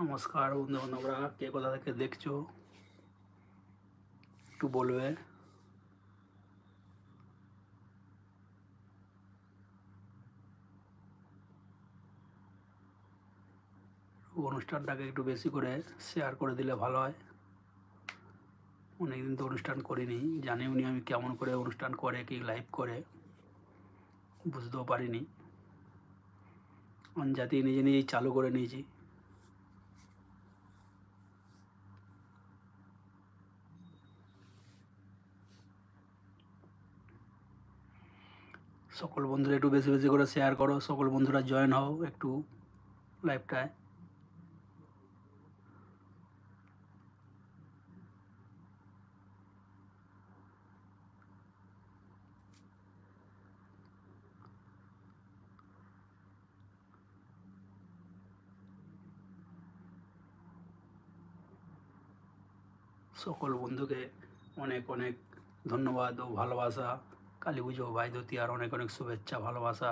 নমস্কার বন্ধু বান্ধবরা কে কোথা থেকে দেখছো একটু বলবে অনুষ্ঠানটাকে একটু বেশি করে শেয়ার করে দিলে ভালো হয় অনেকদিন তো অনুষ্ঠান করিনি জানি উনি আমি কেমন করে অনুষ্ঠান করে কি লাইভ করে বুঝতেও পারিনি অন জাতি নিজে নিজেই চালু করে নিয়েছি সকল বন্ধুরা একটু বেশি বেশি করে শেয়ার করো সকল বন্ধুরা জয়েন হও একটু লাইফটায় সকল বন্ধুকে অনেক অনেক ধন্যবাদ ও ভালোবাসা কালী পুজো ভাই আর অনেক অনেক শুভেচ্ছা ভালোবাসা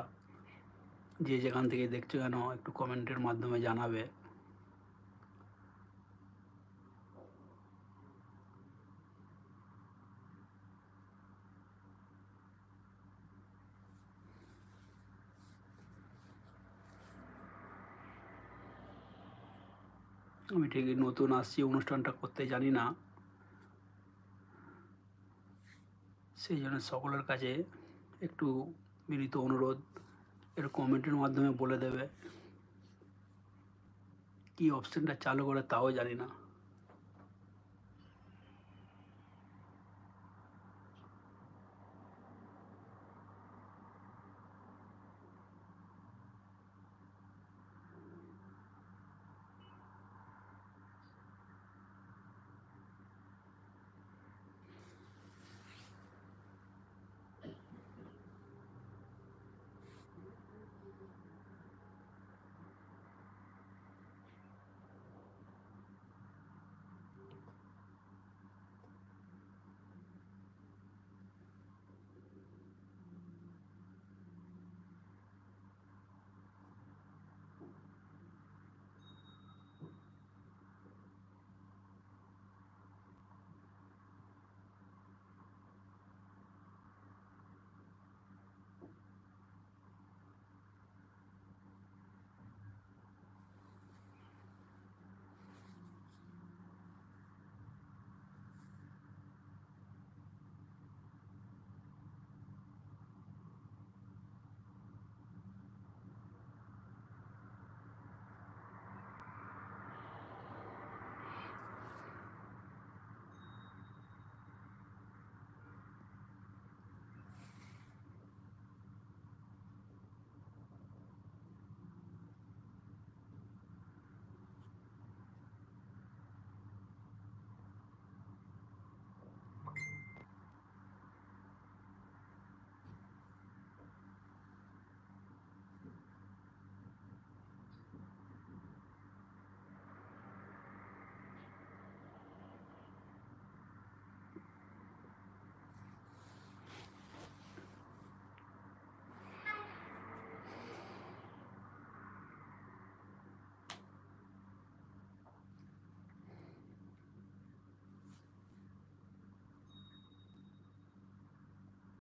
যে যেখান থেকে দেখছো কেন একটু কমেন্টের মাধ্যমে জানাবে আমি ঠিক নতুন আসছি অনুষ্ঠানটা করতে জানি না সেই জন্য সকলের কাছে একটু বিনীত অনুরোধ এর কমেন্টের মাধ্যমে বলে দেবে কি অপশানটা চালু করে তাও জানি না